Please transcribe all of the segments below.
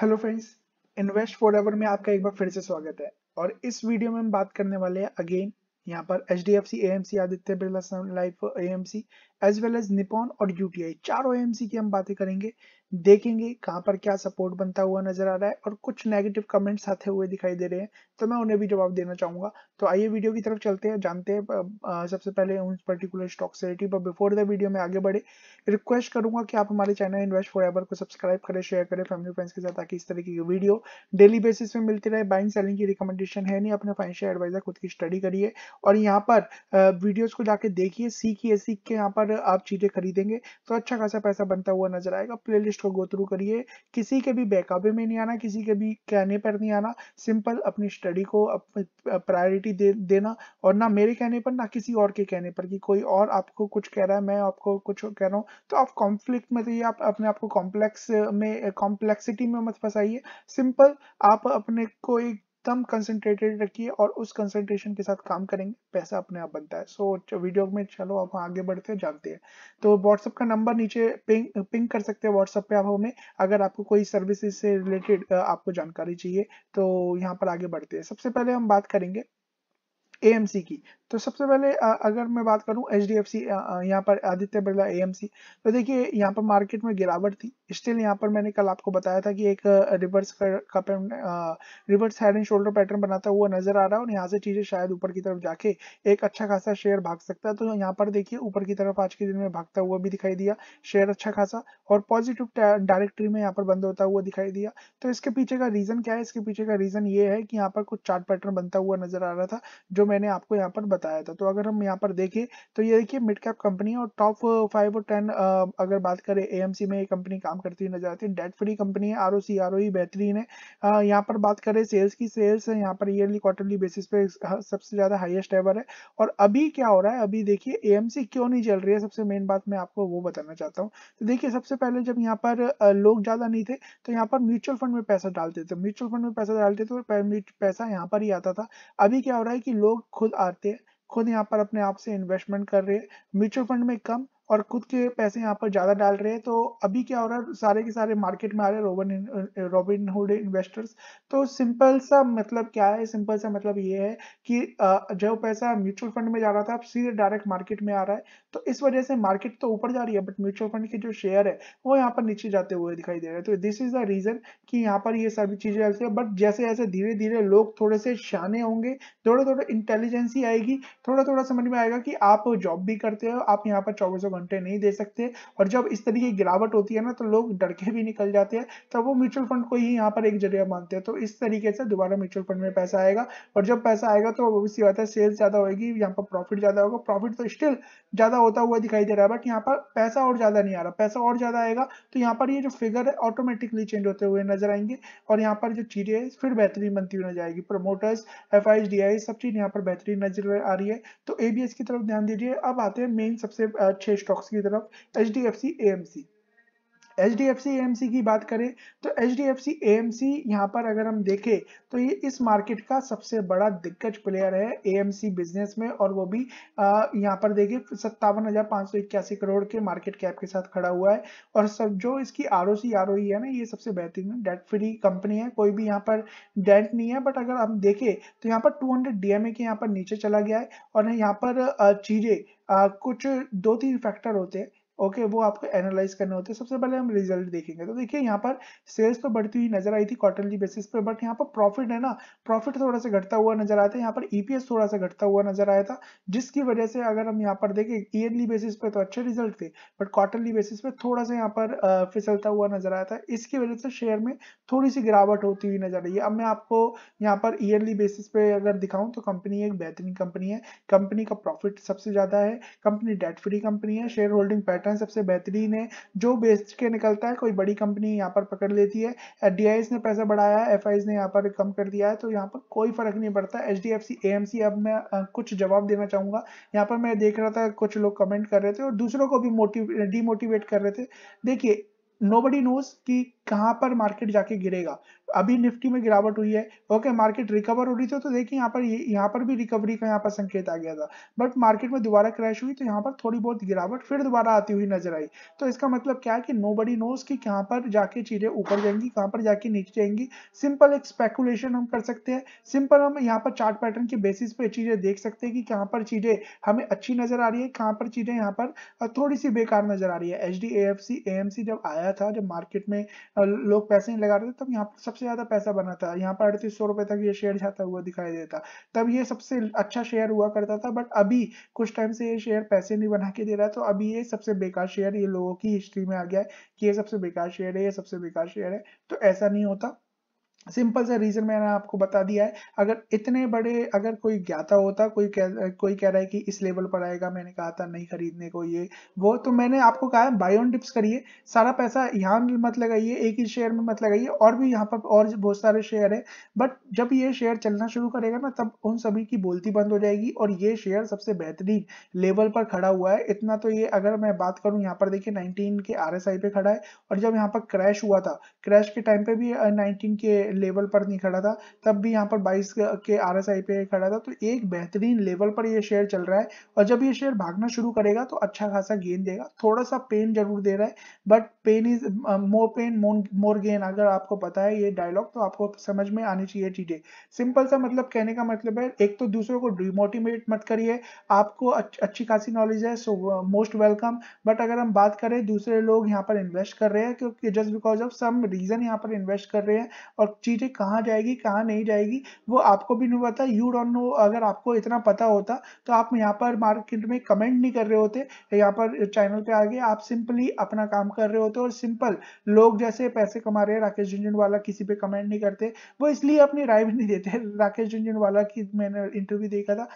hello friends invest for ever में आपका एक बार फिर से स्वागत है और इस वीडियो में हम बात करने वाले हैं अगेन यहाँ पर H D F C A M C Aditya Birla Sun Life A M C as well as Nippon और यूटीआई एम सी की हम बातें करेंगे देखेंगे कहां पर क्या सपोर्ट बनता हुआ नजर आ रहा है और कुछ नेगेटिव कमेंट्स आते हुए दिखाई दे रहे हैं तो मैं उन्हें भी जवाब देना चाहूंगा तो आइए वीडियो की तरफ चलते हैं जानते हैं सबसे पहले उन पर्टिकुलर स्टॉक से रिलेटेड बिफोर द वीडियो में आगे बढ़े रिक्वेस्ट करूंगा कि आप हमारे चैनल इन्वेस्ट फॉर एवर को सब्सक्राइब करें शेयर करें फैमिली फ्रेंड्स के साथ ताकि इस तरीके की वीडियो डेली बेसिस में मिलती रहे बाइंग सेलिंग की रिकमेंडेशन है नहीं अपने फाइनेंशियल एडवाइजर खुद की स्टडी करिए और यहाँ पर वीडियोज को जाके देखिए सीखिए सीख के यहाँ पर आप चीज़ें खरीदेंगे तो अच्छा खासा पैसा बनता हुआ नजर आएगा प्ले लिस्ट को गो थ्रू करिए किसी के भी बैकअपे में नहीं आना किसी के भी कहने पर नहीं आना सिंपल अपनी स्टडी को प्रायोरिटी दे, देना और ना मेरे कहने पर ना किसी और के कहने पर कि कोई और आपको कुछ कह रहा है मैं आपको कुछ कह रहा हूँ तो आप कॉन्फ्लिक्ट में रहिए आप अपने आप को कॉम्प्लेक्स में कॉम्प्लेक्सिटी में मत फंसाइए सिंपल आप अपने को एक एकदम कंसेंट्रेटेड रखिए और उस कंसेंट्रेशन के साथ काम करेंगे पैसा अपने आप बनता है सो so, वीडियो में चलो आप आगे बढ़ते हैं जानते हैं तो व्हाट्सअप का नंबर नीचे पिंग पिंग कर सकते हैं व्हाट्सएप पे आप हमें अगर आपको कोई सर्विसेज से रिलेटेड आपको जानकारी चाहिए तो यहाँ पर आगे बढ़ते हैं सबसे पहले हम बात करेंगे एएमसी की तो सबसे पहले अगर मैं बात करूं एच डी एफ सी यहाँ पर आदित्य बिरला ए तो देखिए यहाँ पर मार्केट में गिरावट थी स्टिल यहाँ पर मैंने कल आपको बताया था कि एक रिवर्स का reverse head and shoulder pattern बनाता हुआ नजर आ रहा है और यहाँ से चीजें शायद ऊपर की तरफ जाके एक अच्छा खासा शेयर भाग सकता है तो यहाँ पर देखिए ऊपर की तरफ आज के दिन में भागता हुआ भी दिखाई दिया शेयर अच्छा खासा और पॉजिटिव डायरेक्टरी में यहाँ पर बंद होता हुआ दिखाई दिया तो इसके पीछे का रीजन क्या है इसके पीछे का रीजन ये है कि यहाँ पर कुछ चार्ट पैटर्न बनता हुआ नजर आ रहा था जो मैंने आपको यहाँ पर बताया था तो अगर हम यहाँ पर देखें तो ये देखिए मिड कैप कंपनी और टॉप फाइव और टेन अगर बात करें एएमसी में ये कंपनी काम करती नजर आती है डेट फ्री कंपनी है R O C R O बेहतरीन है यहाँ पर बात करें सेल्स की सेल्स यहाँ पर ईयरली क्वार्टरली बेसिस पे सबसे ज़्यादा हाइएस्ट एवर है और अभी क्या हो रहा है अभी देखिए ए क्यों नहीं चल रही है सबसे मेन बात मैं आपको वो बताना चाहता हूँ तो देखिए सबसे पहले जब यहाँ पर लोग ज़्यादा नहीं थे तो यहाँ पर म्यूचुअल फंड में पैसा डालते थे म्यूचुअल फंड में पैसा डालते थे और तो पैसा यहाँ पर ही आता था अभी क्या हो रहा है कि लोग खुद आते हैं खुद यहाँ पर अपने आप से इन्वेस्टमेंट कर रहे हैं म्यूचुअल फंड में कम और खुद के पैसे यहाँ पर ज़्यादा डाल रहे हैं तो अभी क्या हो रहा है सारे के सारे मार्केट में आ रहे हैं रॉबिन हुड इन्वेस्टर्स तो सिंपल सा मतलब क्या है सिंपल सा मतलब ये है कि uh, जो पैसा म्यूचुअल फंड में जा रहा था अब सीधे डायरेक्ट मार्केट में आ रहा है तो इस वजह से मार्केट तो ऊपर जा रही है बट म्यूचुअल फंड के जो शेयर है वो यहाँ पर नीचे जाते हुए दिखाई दे रहे हैं तो दिस इज द रीज़न की यहाँ पर ये सभी चीज़ें ऐसे है बट जैसे जैसे धीरे धीरे लोग थोड़े से शाने होंगे थोड़ा थोड़ा इंटेलिजेंसी आएगी थोड़ा थोड़ा समझ में आएगा कि आप जॉब भी करते हो आप यहाँ पर चौबीसों घंटे नहीं दे सकते और जब इस तरीके की गिरावट होती है ना तो लोग डर के भी निकल जाते हैं तब तो वो म्यूचुअल फंड को ही यहाँ पर एक जरिया मानते हैं तो इस तरीके से दोबारा म्यूचुअल फंड में पैसा आएगा और जब पैसा आएगा तो उसी बात है सेल्स ज्यादा होगी यहाँ पर प्रॉफिट ज्यादा होगा प्रॉफिट तो स्टिल ज्यादा होता हुआ दिखाई दे रहा है बट यहाँ पर पैसा और ज्यादा नहीं आ रहा पैसा और ज्यादा आएगा तो यहाँ पर ये जो फिगर है ऑटोमेटिकली चेंज होते हुए नजर आएंगे और यहाँ पर जो चीजें फिर बेहतरीन बनती हुई नजर आएगी प्रमोटर्स एफ आई सब चीज यहाँ पर बेहतरीन नजर आ रही है तो एबीएस की तरफ ध्यान दीजिए अब आते हैं मेन सबसे अच्छे स्टॉक्स की तरफ H D F C A M C H D F C M सी की बात करें तो H D F C M C यहाँ पर अगर हम देखें तो ये इस मार्केट का सबसे बड़ा दिग्गज प्लेयर है ए एम सी बिजनेस में और वो भी यहाँ पर देखिए सत्तावन हजार पाँच सौ इक्यासी करोड़ के मार्केट कैप के साथ खड़ा हुआ है और सब जो इसकी आर ओ सी आर ओ है ना ये सबसे बेहतरीन डेट फ्री कंपनी है कोई भी यहाँ पर डेंट नहीं है बट अगर हम देखें तो यहाँ पर two hundred D M A के यहाँ पर नीचे चला गया है और यहाँ पर चीज़ें कुछ दो तीन फैक्टर होते हैं ओके okay, वो आपको एनालाइज करने होते हैं सबसे पहले हम रिजल्ट देखेंगे तो देखिए यहाँ पर सेल्स तो बढ़ती हुई नजर आई थी क्वार्टरली बेसिस पे बट यहाँ पर प्रॉफिट है ना प्रॉफिट थोड़ा सा घटता हुआ नजर आया था यहाँ पर ईपीएस थोड़ा सा घटता हुआ नजर आया था जिसकी वजह से अगर हम यहाँ पर देखें ईयरली बेसिस पे तो अच्छे रिजल्ट थे बट क्वार्टरली बेसिस पे थोड़ा सा यहाँ पर फिसलता हुआ नजर आया था इसकी वजह से शेयर में थोड़ी सी गिरावट होती हुई नजर आई अब मैं आपको यहाँ पर ईयरली बेसिस पे अगर दिखाऊं तो कंपनी एक बेहतरीन कंपनी है कंपनी का प्रॉफिट सबसे ज्यादा है कंपनी डेट फ्री कंपनी है शेयर होल्डिंग पैटर्न पैटर्न सबसे बेहतरीन है जो बेच के निकलता है कोई बड़ी कंपनी यहाँ पर पकड़ लेती है एफ ने पैसा बढ़ाया है एफ ने यहाँ पर कम कर दिया है तो यहाँ पर कोई फर्क नहीं पड़ता एच डी एफ अब मैं कुछ जवाब देना चाहूंगा यहाँ पर मैं देख रहा था कुछ लोग कमेंट कर रहे थे और दूसरों को भी मोटिव डीमोटिवेट कर रहे थे देखिए नो बडी नोज कि कहाँ पर मार्केट जाके गिरेगा अभी निफ्टी में गिरावट हुई है ओके मार्केट रिकवर हो रही थी तो देखिए यहाँ पर यहाँ पर भी रिकवरी का यहाँ पर संकेत आ गया था बट मार्केट में दोबारा क्रैश हुई तो यहाँ पर थोड़ी बहुत गिरावट फिर दोबारा आती हुई नजर आई तो इसका मतलब क्या है कि नो बडी नोज की कहाँ पर जाके चीजें ऊपर जाएंगी कहाँ पर जाके नीचे जाएंगी सिंपल एक स्पेकुलेशन हम कर सकते हैं सिंपल हम यहाँ पर चार्ट पैटर्न के बेसिस पे चीजें देख सकते हैं कि कहाँ पर चीजें हमें अच्छी नजर आ रही है कहाँ पर चीजें यहाँ पर थोड़ी सी बेकार नजर आ रही है एच डी जब आया था जब मार्केट में लोग पैसे नहीं लगा रहे थे तब यहाँ पर सबसे सबसे ज्यादा पैसा बनाता यहाँ पर अड़तीस सौ रुपए तक ये शेयर जाता हुआ दिखाई देता तब ये सबसे अच्छा शेयर हुआ करता था बट अभी कुछ टाइम से ये शेयर पैसे नहीं बना के दे रहा तो अभी ये सबसे बेकार शेयर ये लोगों की हिस्ट्री में आ गया है कि ये सबसे बेकार शेयर है ये सबसे बेकार शेयर है तो ऐसा नहीं होता सिंपल सा रीजन मैंने आपको बता दिया है अगर इतने बड़े अगर कोई ज्ञाता होता कोई कह कोई कह रहा है कि इस लेवल पर आएगा मैंने कहा था नहीं खरीदने को ये वो तो मैंने आपको कहा है बाय ऑन डिप्स करिए सारा पैसा यहाँ मत लगाइए एक ही शेयर में मत लगाइए और भी यहाँ पर और बहुत सारे शेयर है बट जब ये शेयर चलना शुरू करेगा ना तब उन सभी की बोलती बंद हो जाएगी और ये शेयर सबसे बेहतरीन लेवल पर खड़ा हुआ है इतना तो ये अगर मैं बात करूँ यहाँ पर देखिए नाइनटीन के आर पे खड़ा है और जब यहाँ पर क्रैश हुआ था क्रैश के टाइम पे भी नाइनटीन के लेवल पर नहीं खड़ा था तब भी यहाँ पर 22 के आर एस खड़ा था तो एक बेहतरीन लेवल पर ये शेयर चल रहा है और जब ये शेयर भागना शुरू करेगा तो अच्छा खासा गेन देगा थोड़ा सा पेन जरूर दे रहा है but pain is more pain more gain अगर आपको पता है ये डायलॉग तो आपको समझ में आनी चाहिए चीजें सिंपल सा मतलब कहने का मतलब है एक तो दूसरों को डिमोटिवेट मत करिए आपको अच्छी खासी नॉलेज है सो मोस्ट वेलकम बट अगर हम बात करें दूसरे लोग यहाँ पर इन्वेस्ट कर रहे हैं क्योंकि just because of some reason यहाँ पर इन्वेस्ट कर रहे हैं और चीज़ें कहाँ जाएगी कहाँ नहीं जाएगी वो आपको भी नहीं पता यू डोंट नो अगर आपको इतना पता होता तो आप यहाँ पर मार्केट में कमेंट नहीं कर रहे होते यहाँ पर चैनल पे आगे आप सिंपली अपना काम कर रहे होते और सिंपल लोग जैसे पैसे कमा रहे हैं राकेश झुंझुनवाला किसी पे कमेंट नहीं करते वो इसलिए अपनी राय भी नहीं देते राकेश झुंझुनवाला की मैंने इंटरव्यू देखा था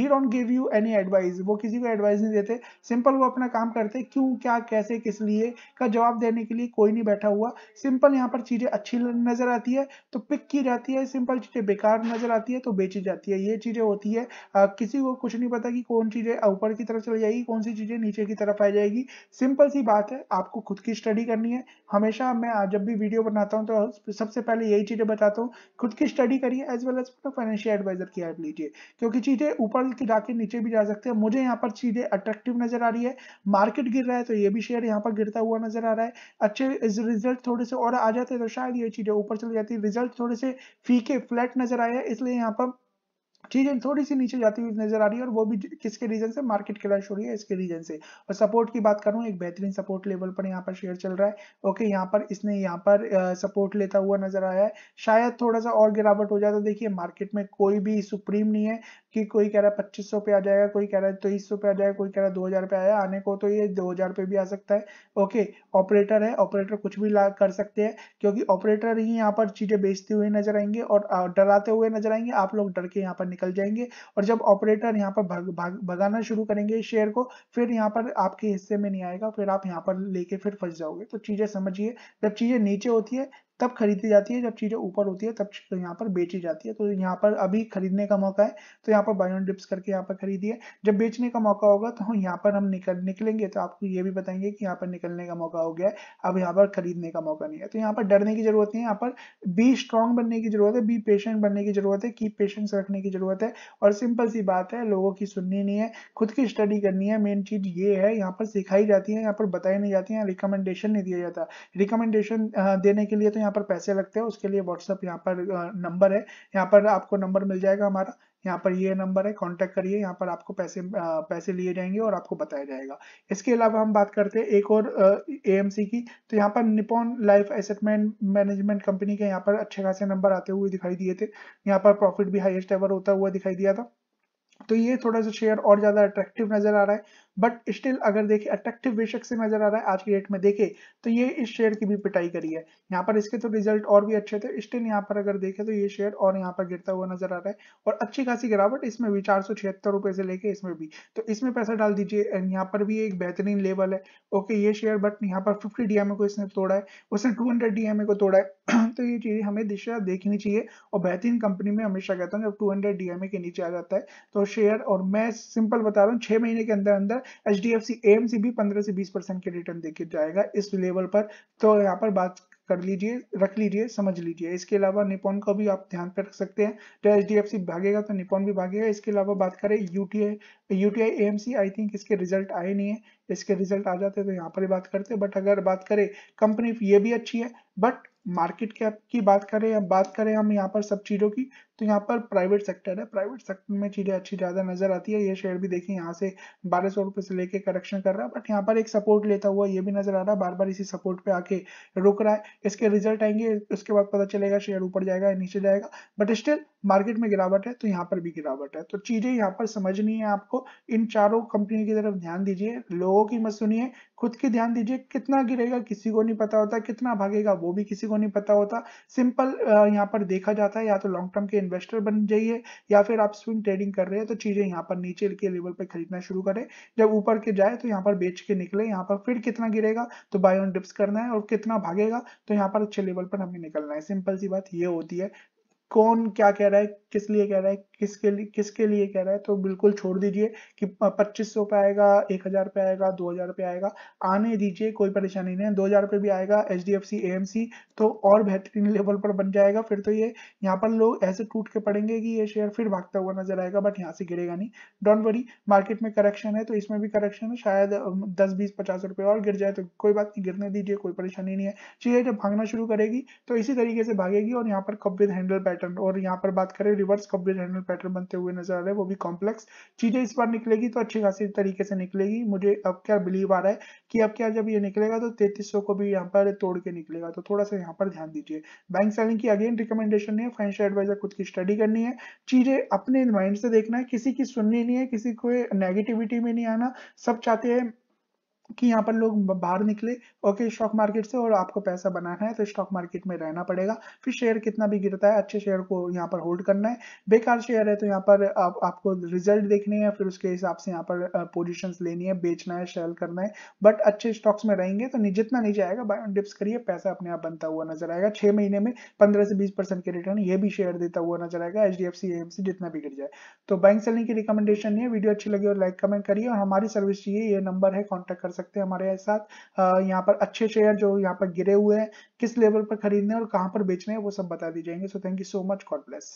he don't give you any advice वो किसी को एडवाइस नहीं देते सिंपल वो अपना काम करते क्यों क्या कैसे किस लिए का जवाब देने के लिए कोई नहीं बैठा हुआ सिंपल यहाँ पर चीजें अच्छी नजर आती है जाती है तो पिक की जाती है सिंपल चीज़ें बेकार नज़र आती है तो बेची जाती है ये चीज़ें होती है आ, किसी को कुछ नहीं पता कि कौन चीज़ें ऊपर की तरफ चली जाएगी कौन सी चीज़ें नीचे की तरफ आ जाएगी सिंपल सी बात है आपको खुद की स्टडी करनी है हमेशा मैं जब भी वीडियो बनाता हूँ तो सबसे पहले यही चीज़ें बताता हूँ खुद की स्टडी करिए as well as financial adviser की हेल्प लीजिए क्योंकि चीज़ें ऊपर की जाके नीचे भी जा सकते हैं मुझे यहाँ पर चीज़ें अट्रैक्टिव नज़र आ रही है मार्केट गिर रहा है तो ये भी शेयर यहाँ पर गिरता हुआ नज़र आ रहा है अच्छे रिजल्ट थोड़े से और आ जाते हैं तो शायद ये चीज़ें ऊपर चले थी रिजल्ट थोड़े से फीके फ्लैट नजर आया इसलिए यहाँ पर चीजें थोड़ी सी नीचे जाती हुई नजर आ रही है और वो भी किसके रीजन से मार्केट क्रैश हो रही है इसके रीजन से और सपोर्ट की बात करूं एक बेहतरीन सपोर्ट लेवल पर यहाँ पर शेयर चल रहा है ओके यहाँ पर इसने यहाँ पर सपोर्ट लेता हुआ नजर आया है शायद थोड़ा सा और गिरावट हो जाता देखिए मार्केट में कोई भी सुप्रीम नहीं है कि कोई कह रहा है पच्चीस पे आ जाएगा कोई कह रहा है तेईस पे आ जाएगा कोई कह रहा है दो हजार पे आया आने को तो ये दो हजार पे भी आ सकता है ओके ऑपरेटर है ऑपरेटर कुछ भी ला कर सकते हैं क्योंकि ऑपरेटर ही यहाँ पर चीजें बेचते हुए नजर आएंगे और डराते हुए नजर आएंगे आप लोग डर के यहाँ पर निकल जाएंगे और जब ऑपरेटर यहाँ पर भग, भग, भगाना शुरू करेंगे शेयर को फिर यहाँ पर आपके हिस्से में नहीं आएगा फिर आप यहाँ पर लेके फिर फंस जाओगे तो चीजें समझिए जब चीजें नीचे होती है तब खरीदी जाती है जब चीज़ें ऊपर होती है तब तो यहाँ पर बेची जाती है तो यहाँ पर अभी खरीदने का मौका है तो यहाँ पर बायोन डिप्स करके यहाँ पर खरीदिए जब बेचने का मौका होगा तो हम यहाँ पर हम निकल निकलेंगे तो आपको ये भी बताएंगे कि यहाँ पर निकलने का मौका हो गया है अब यहाँ पर खरीदने का मौका नहीं है तो यहाँ पर डरने की जरूरत नहीं है यहाँ पर बी स्ट्रांग बनने की जरूरत है बी पेशेंट बनने की जरूरत है की पेशेंस रखने की जरूरत है और सिंपल सी बात है लोगों की सुननी नहीं है खुद की स्टडी करनी है मेन चीज ये है यहाँ पर सिखाई जाती है यहाँ पर बताई नहीं जाती है रिकमेंडेशन नहीं दिया जाता रिकमेंडेशन देने के लिए तो यहाँ पर पैसे लगते हैं उसके लिए व्हाट्सअप यहाँ पर नंबर है यहाँ पर आपको नंबर मिल जाएगा हमारा यहाँ पर ये नंबर है कांटेक्ट करिए यहाँ पर आपको पैसे पैसे लिए जाएंगे और आपको बताया जाएगा इसके अलावा हम बात करते हैं एक और एएमसी की तो यहाँ पर Nippon life asset management company के यहाँ पर अच्छे खासे नंबर आते हुए दिखाई दिए थे यहाँ पर प्रॉफिट भी हाइएस्ट एवर होता हुआ दिखाई दिया था तो ये थोड़ा सा शेयर और ज़्यादा अट्रैक्टिव नज़र आ रहा है बट स्टिल अगर देखे अट्रेक्टिव बेशक से नजर आ रहा है आज की डेट में देखे तो ये इस शेयर की भी पिटाई करी है यहाँ पर इसके तो रिजल्ट और भी अच्छे थे स्टिल यहाँ पर अगर देखे तो ये शेयर और यहाँ पर गिरता हुआ नजर आ रहा है और अच्छी खासी गिरावट इसमें भी चार सौ से लेके इसमें भी तो इसमें पैसा डाल दीजिए एंड यहाँ पर भी एक बेहतरीन लेवल है ओके ये शेयर बट यहाँ पर फिफ्टी डीएमए को इसने तोड़ा है उसने टू हंड्रेड को तोड़ा है तो ये चीज हमें दिशा देखनी चाहिए और बेहतरीन कंपनी में हमेशा कहता हूँ जब टू हंड्रेड के नीचे आ जाता है तो शेयर और मैं सिंपल बता रहा हूँ छह महीने के अंदर अंदर H D F C M C भी पंद्रह से बीस परसेंट के रिटर्न देके जाएगा इस लेवल पर तो यहाँ पर बात कर लीजिए रख लीजिए समझ लीजिए इसके अलावा निपोन को भी आप ध्यान पर रख सकते हैं तो एच डी एफ सी भागेगा तो निपोन भी भागेगा इसके अलावा बात करें UTI UTI M C I think इसके रिजल्ट आए नहीं है इसके रिजल्ट आ जाते तो यहाँ पर ही बात करते बट अगर बात करें कंपनी ये भी अच्छी है बट मार्केट कैप की बात करें या बात करें हम यहाँ पर सब चीज़ों की तो यहाँ पर प्राइवेट सेक्टर है प्राइवेट सेक्टर में चीजें अच्छी ज्यादा नजर आती है ये शेयर भी देखिए यहाँ से बारह सौ रुपए से लेके करेक्शन कर रहा है बट यहाँ पर एक सपोर्ट लेता हुआ ये भी नजर आ रहा है बार बार इसी सपोर्ट पे आके रुक रहा है इसके रिजल्ट आएंगे उसके बाद पता चलेगा शेयर ऊपर जाएगा या नीचे जाएगा बट स्टिल मार्केट में गिरावट है तो यहाँ पर भी गिरावट है तो चीजें यहाँ पर समझनी है आपको इन चारों कंपनियों की तरफ ध्यान दीजिए लोगों की मत सुनिए खुद की ध्यान दीजिए कितना गिरेगा किसी को नहीं पता होता कितना भागेगा वो भी किसी को नहीं पता होता सिंपल यहाँ पर देखा जाता है या तो लॉन्ग टर्म के इन्वेस्टर बन जाइए या फिर आप स्विंग ट्रेडिंग कर रहे हैं तो चीजें यहाँ पर नीचे के लेवल पर खरीदना शुरू करें जब ऊपर के जाए तो यहाँ पर बेच के निकले यहाँ पर फिर कितना गिरेगा तो बाय ऑन डिप्स करना है और कितना भागेगा तो यहाँ पर अच्छे लेवल पर हमें निकलना है सिंपल सी बात ये होती है कौन क्या कह रहा है किस लिए कह रहा है किसके लिए किसके लिए कह रहा है तो बिल्कुल छोड़ दीजिए कि पच्चीस सौ पे आएगा एक हजार पे आएगा दो हजार पे आएगा आने दीजिए कोई परेशानी नहीं दो हजार पे भी आएगा H D F C A M C तो और बेहतरीन लेवल पर बन जाएगा फिर तो ये यहाँ पर लोग ऐसे टूट के पड़ेंगे कि ये शेयर फिर भागता हुआ नजर आएगा बट यहाँ से गिरेगा नहीं डोंट वरी मार्केट में करेक्शन है तो इसमें भी करेक्शन है शायद दस बीस पचास रुपए और गिर जाए तो कोई बात नहीं गिरने दीजिए कोई परेशानी नहीं है चलिए जब भागना शुरू करेगी तो इसी तरीके से भागेगी और यहाँ पर कब विद हैंडल पैटर्न और यहाँ पर बात करें रिवर्स कब्जेट हैंडल पैटर्न बनते हुए नजर आ रहे हैं वो भी कॉम्प्लेक्स चीजें इस बार निकलेगी तो अच्छी खासी तरीके से निकलेगी मुझे अब क्या बिलीव आ रहा है कि अब क्या जब ये निकलेगा तो तैतीस को भी यहाँ पर तोड़ के निकलेगा तो थोड़ा सा यहाँ पर ध्यान दीजिए बैंक सेलिंग की अगेन रिकमेंडेशन नहीं है फाइनेंशियल एडवाइजर खुद की स्टडी करनी है चीजें अपने माइंड से देखना है किसी की सुननी नहीं है किसी को नेगेटिविटी में नहीं आना सब चाहते हैं कि यहाँ पर लोग बाहर निकले ओके स्टॉक मार्केट से और आपको पैसा बनाना है तो स्टॉक मार्केट में रहना पड़ेगा फिर शेयर कितना भी गिरता है अच्छे शेयर को यहाँ पर होल्ड करना है बेकार शेयर है तो यहाँ पर आप, आपको रिजल्ट देखने हैं फिर उसके हिसाब से यहाँ पर पोजिशन लेनी है बेचना है सेल करना है बट अच्छे स्टॉक्स में रहेंगे तो जितना नीचे आएगा बाय डिप्स करिए पैसा अपने आप बनता हुआ नजर आएगा छह महीने में पंद्रह से बीस परसेंट के रिटर्न ये भी शेयर देता हुआ नजर आएगा एच डी एफ सी जितना भी गिर जाए तो बैंक सेलिंग की रिकमेंडेशन है वीडियो अच्छी लगी और लाइक कमेंट करिए और हमारी सर्विस चाहिए ये नंबर है कॉन्टेक्ट कर सकते हैं हमारे साथ यहाँ पर अच्छे शेयर जो यहाँ पर गिरे हुए हैं किस लेवल पर खरीदने और कहाँ पर बेचने हैं वो सब बता दी जाएंगे so thank you so much God bless